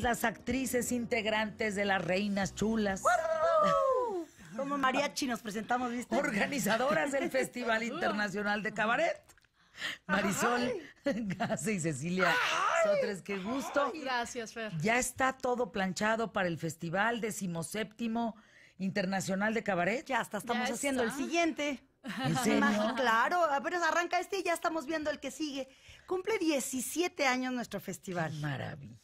las actrices integrantes de las Reinas Chulas. Como mariachi nos presentamos, ¿viste? Organizadoras del Festival Internacional de Cabaret. Marisol, Gase y Cecilia Sotres, qué gusto. gracias, Fer. Ya está todo planchado para el Festival Decimoséptimo Internacional de Cabaret. Ya hasta estamos haciendo el siguiente. ¿En Claro, apenas arranca este y ya estamos viendo el que sigue. Cumple 17 años nuestro festival. maravilla.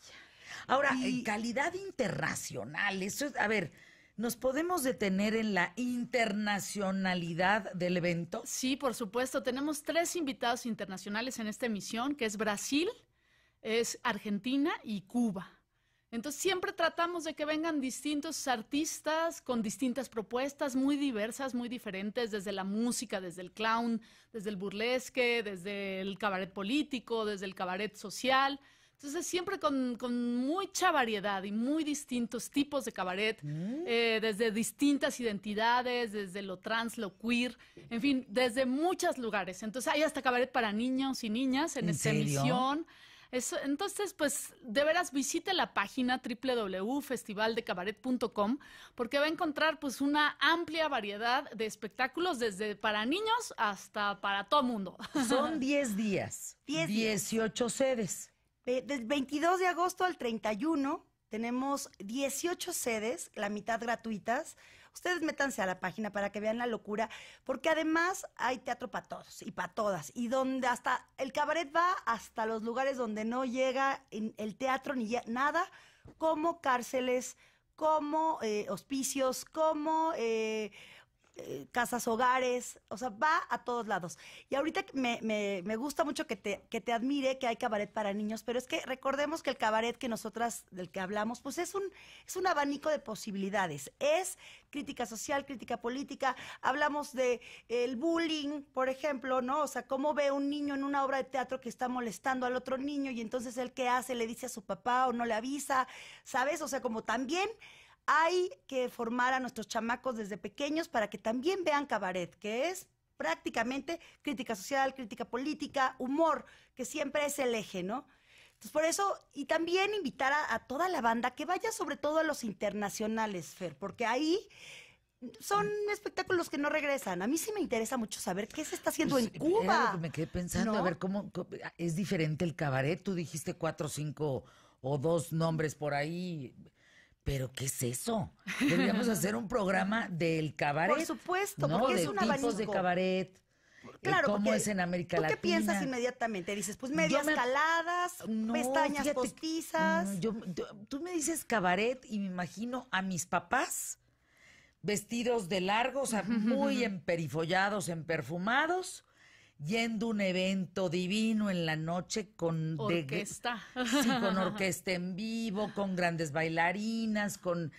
Ahora, en calidad internacional, a ver, ¿Nos podemos detener en la internacionalidad del evento? Sí, por supuesto. Tenemos tres invitados internacionales en esta emisión, que es Brasil, es Argentina y Cuba. Entonces siempre tratamos de que vengan distintos artistas con distintas propuestas muy diversas, muy diferentes, desde la música, desde el clown, desde el burlesque, desde el cabaret político, desde el cabaret social. Entonces, siempre con, mucha variedad y muy distintos tipos de cabaret, mm. eh, desde distintas identidades, desde lo trans, lo queer, en fin, desde muchos lugares. Entonces, hay hasta cabaret para niños y niñas en, esta emisión. entonces, pues de veras visite la página www.festivaldecabaret.com porque va a encontrar pues una amplia variedad de espectáculos desde para niños hasta para todo mundo. Son 10 días, 18 sedes. Eh, del 22 de agosto al 31 tenemos 18 sedes, la mitad gratuitas. Ustedes métanse a la página para que vean la locura, porque además hay teatro para todos y para todas. Y donde hasta el cabaret va hasta los lugares donde no llega el teatro ni nada, como cárceles, como eh, hospicios, como eh, eh, casas hogares, o sea, va a todos lados. Y ahorita me, me, gusta mucho que te, que te admire que hay cabaret para niños, pero es que recordemos que el cabaret que nosotras, del que hablamos, pues es un, es un abanico de posibilidades. Es crítica social, crítica política, hablamos de eh, el bullying, por ejemplo, ¿no? O sea, cómo ve un niño en una obra de teatro que está molestando al otro niño y entonces él qué hace, le dice a su papá o no le avisa, ¿sabes? O sea, como también hay que formar a nuestros chamacos desde pequeños para que también vean cabaret, que es prácticamente crítica social, crítica política, humor, que siempre es el eje, ¿no? Entonces, por eso, y también invitar a, toda la banda que vaya sobre todo a los internacionales, Fer, porque ahí son mm. espectáculos que no regresan. A mí sí me interesa mucho saber qué se está haciendo pues, en Cuba. me quedé pensando, a ver, ¿cómo, es diferente el cabaret? Tú dijiste cuatro, cinco o dos nombres por ahí. Pero ¿qué es eso? Deberíamos hacer un programa del cabaret. Por supuesto, porque es un tipos de cabaret. Eh, claro, ¿Cómo es en América Latina? ¿Qué piensas inmediatamente? Dices, pues medias caladas, pestañas postizas. yo, tú me dices cabaret y me imagino a mis papás vestidos de largos, muy emperifollados, emperfumados, yendo a un evento divino en la noche con orquesta. con orquesta en vivo, con grandes bailarinas, con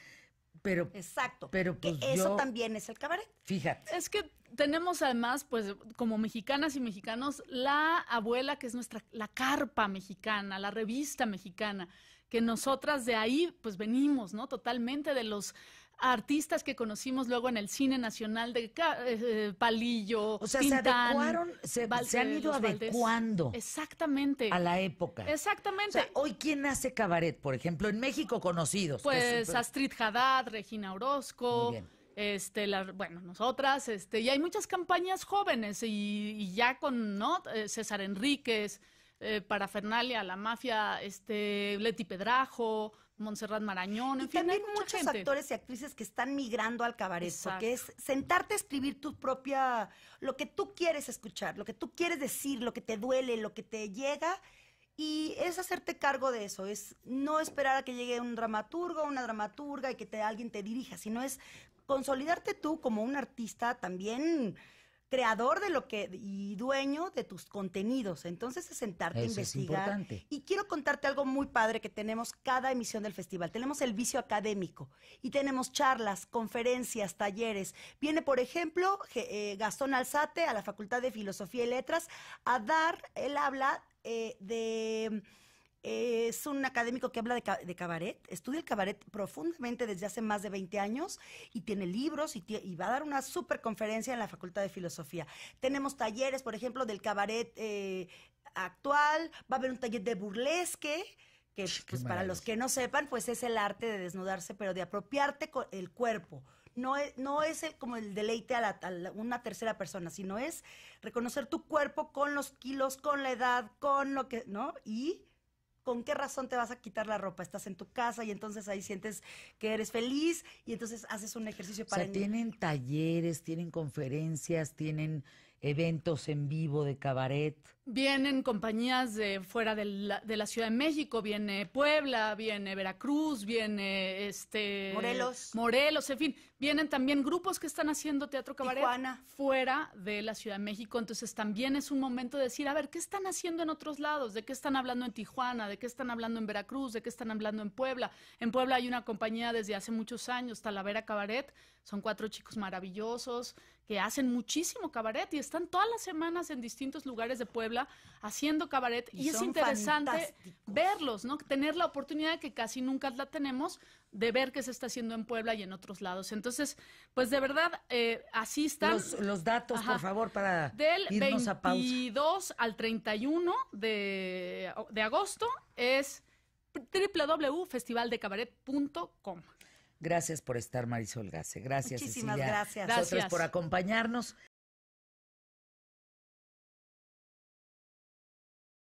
pero Exacto. Pero pues eso también es el cabaret. Fíjate. Es que tenemos además, pues, como mexicanas y mexicanos, la abuela, que es nuestra, la carpa mexicana, la revista mexicana, que nosotras de ahí, pues, venimos, ¿no? Totalmente de los artistas que conocimos luego en el cine nacional de eh, eh, Palillo, o sea, se adecuaron, han ido adecuando. Exactamente. A la época. Exactamente. hoy quién hace cabaret, por ejemplo, en México conocidos. Pues Astrid Haddad, Regina Orozco. este, bueno, nosotras, este, y hay muchas campañas jóvenes y, ya con, ¿no? Eh, César Enríquez, para Fernalia, La Mafia, este, Leti Pedrajo, Montserrat Marañón, en y fin, también hay muchos actores y actrices que están migrando al cabaret, que es sentarte a escribir tu propia, lo que tú quieres escuchar, lo que tú quieres decir, lo que te duele, lo que te llega, y es hacerte cargo de eso, es no esperar a que llegue un dramaturgo, una dramaturga y que alguien te dirija, sino es consolidarte tú como un artista también creador de lo que y dueño de tus contenidos. Entonces es sentarte a investigar. Es y quiero contarte algo muy padre que tenemos cada emisión del festival. Tenemos el vicio académico y tenemos charlas, conferencias, talleres. Viene, por ejemplo, eh, Gastón Alzate a la Facultad de Filosofía y Letras a dar el habla eh, de eh, es un académico que habla de, cabaret, estudia el cabaret profundamente desde hace más de 20 años y tiene libros y, va a dar una super conferencia en la Facultad de Filosofía. Tenemos talleres, por ejemplo, del cabaret eh, actual, va a haber un taller de burlesque. Que, pues, para los que no sepan, pues es el arte de desnudarse, pero de apropiarte el cuerpo, no es, no es el, como el deleite a, una tercera persona, sino es reconocer tu cuerpo con los kilos, con la edad, con lo que, ¿no? Y ¿con qué razón te vas a quitar la ropa? Estás en tu casa y entonces ahí sientes que eres feliz y entonces haces un ejercicio para... O tienen talleres, tienen conferencias, tienen eventos en vivo de cabaret. Vienen compañías de fuera de la, Ciudad de México, viene Puebla, viene Veracruz, viene este Morelos. Morelos, en fin, vienen también grupos que están haciendo teatro cabaret fuera de la Ciudad de México, entonces también es un momento de decir, a ver, ¿qué están haciendo en otros lados? ¿De qué están hablando en Tijuana? ¿De qué están hablando en Veracruz? ¿De qué están hablando en Puebla? En Puebla hay una compañía desde hace muchos años, Talavera Cabaret, son cuatro chicos maravillosos que hacen muchísimo cabaret y están todas las semanas en distintos lugares de Puebla haciendo cabaret y, es interesante verlos, ¿no? Tener la oportunidad que casi nunca la tenemos de ver qué se está haciendo en Puebla y en otros lados. Entonces, pues de verdad, eh, asistan. Los, datos, por favor, para Del irnos a pausa. al 31 de, de agosto es www.festivaldecabaret.com. Gracias por estar, Marisol Gase. Gracias, Muchísimas gracias. gracias. por acompañarnos.